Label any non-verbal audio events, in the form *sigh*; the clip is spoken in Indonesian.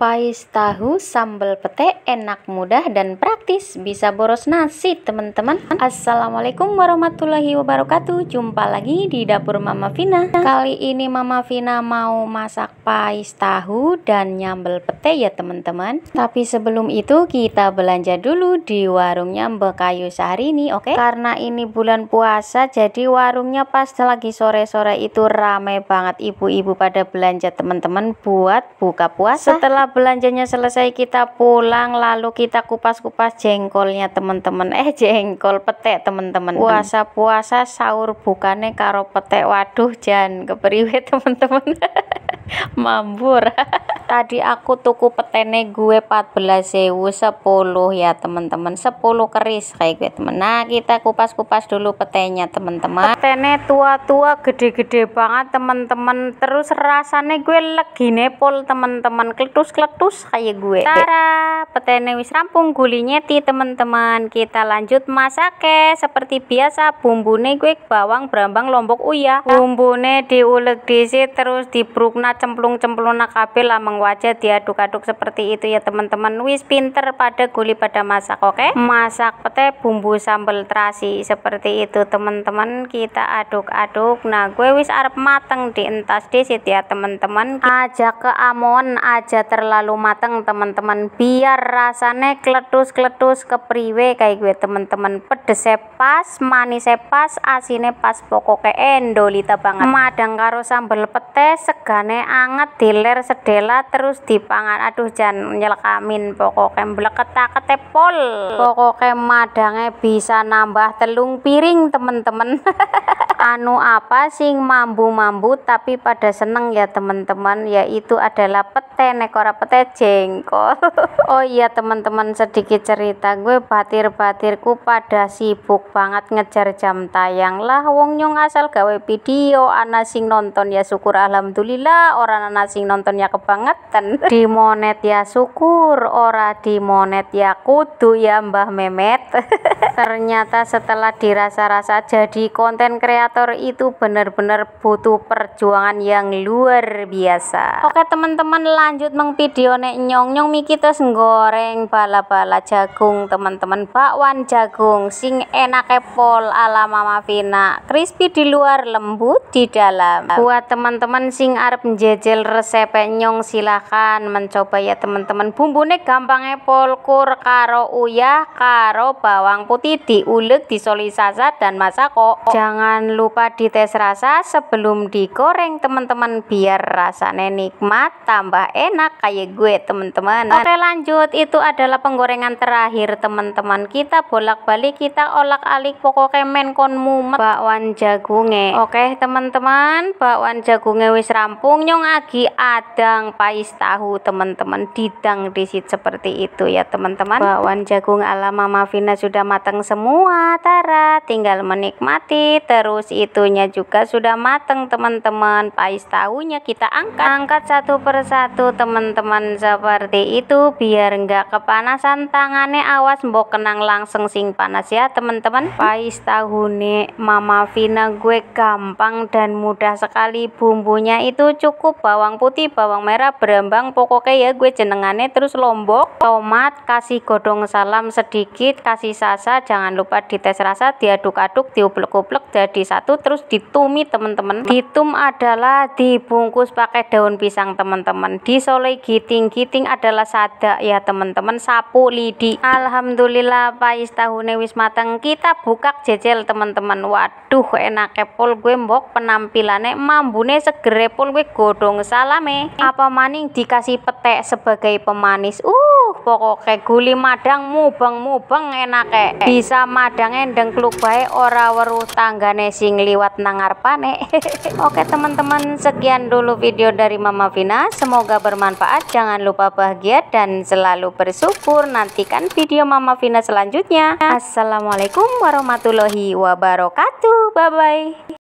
Pais tahu sambal pete enak mudah dan praktis bisa boros nasi teman-teman Assalamualaikum warahmatullahi wabarakatuh jumpa lagi di dapur Mama Vina kali ini Mama Vina mau masak pais tahu dan nyambel pete ya teman-teman tapi sebelum itu kita belanja dulu di warungnya Mbak Kayu sehari ini, oke okay? karena ini bulan puasa jadi warungnya pas lagi sore-sore itu rame banget ibu-ibu pada belanja teman-teman buat buka puasa setelah setelah belanjanya selesai kita pulang lalu kita kupas-kupas jengkolnya teman-teman eh jengkol petek teman-teman puasa-puasa sahur bukannya karo petek waduh jangan keperiwe *laughs* teman-teman mambur *laughs* tadi aku tuku petene gue 14.010 ya teman-teman 10 keris kayak gue teman. nah kita kupas-kupas dulu petenya teman-teman petene tua-tua gede-gede banget teman-teman terus rasanya gue legi nepol teman-teman kletus-kletus kayak gue eh. tara petene wis rampung gulinya ti teman-teman kita lanjut masak seperti biasa bumbune gue bawang brambang lombok uyah bumbune diulek disi terus dibrukna cemplung-cemplung nakabel, lamang wajah diaduk-aduk seperti itu ya teman-teman wis pinter pada guli pada masak oke okay? masak pete bumbu sambal terasi seperti itu teman-teman kita aduk-aduk nah gue wis arep mateng di entas situ ya teman-teman aja ke amon aja terlalu mateng teman-teman biar rasanya kletus-kletus ke priwe kayak gue teman-teman pedes pas manis pas asine pas pokoknya endolita banget madang karo sambal pete segane anget diler sedelat terus dipangan aduh jan nyelekamin pokoknya bleketa ketepol pokoknya madangnya bisa nambah telung piring temen-temen *laughs* anu apa sing mambu-mambu tapi pada seneng ya temen-temen, yaitu adalah pete nekora pete jengkol *laughs* oh iya temen-temen sedikit cerita gue batir-batirku pada sibuk banget ngejar jam tayang lah wong nyong asal gawe video ana sing nonton ya syukur alhamdulillah orang ana sing nonton ya kebanget di *laughs* dimonet ya syukur ora dimonet ya kudu ya Mbah Memet *laughs* ternyata setelah dirasa-rasa jadi konten kreator itu benar-benar butuh perjuangan yang luar biasa oke teman-teman lanjut meng video nek nyong nyong miki terus goreng bala-bala jagung teman-teman bakwan jagung sing enak pol ala Mama Vina crispy di luar lembut di dalam buat teman-teman sing arep jejel resep nyong sila silahkan mencoba ya teman-teman bumbune gampangnya polkur karo uyah karo bawang putih diulek disoli sasa dan masako jangan lupa dites rasa sebelum digoreng teman-teman biar rasanya nikmat tambah enak kayak gue teman-teman oke lanjut itu adalah penggorengan terakhir teman-teman kita bolak-balik kita olak-alik pokoknya menkon mumet bakwan jagunge oke teman-teman bakwan jagunge wis rampung nyong agi adang pai Wis tahu teman-teman didang disit seperti itu ya teman-teman. Bawang jagung ala Mama Vina sudah matang semua. Tara tinggal menikmati terus itunya juga sudah mateng teman-teman pais tahunya kita angkat angkat satu persatu teman-teman seperti itu biar enggak kepanasan tangannya awas mbok kenang langsung sing panas ya teman-teman pais tahu nih mama Vina gue gampang dan mudah sekali bumbunya itu cukup bawang putih bawang merah berambang pokoknya ya gue jenengannya terus lombok tomat kasih godong salam sedikit kasih sasa jangan lupa dites rasa dia diaduk-aduk diuplek-uplek jadi satu terus ditumi teman-teman ditum adalah dibungkus pakai daun pisang teman-teman disolei giting-giting adalah sadak ya teman-teman sapu lidi Alhamdulillah pais tahunnya wis mateng kita buka jejel teman-teman waduh enak pol gue mbok penampilannya mambune segere pol gue godong salame apa maning dikasih petek sebagai pemanis uh pokoknya guli madang mubeng-mubeng enak kayak Bisa madang endeng kluk baik ora weru tanggane sing liwat nangarpane ngarepane. *laughs* Oke teman-teman, sekian dulu video dari Mama Vina. Semoga bermanfaat. Jangan lupa bahagia dan selalu bersyukur. Nantikan video Mama Vina selanjutnya. Assalamualaikum warahmatullahi wabarakatuh. Bye bye.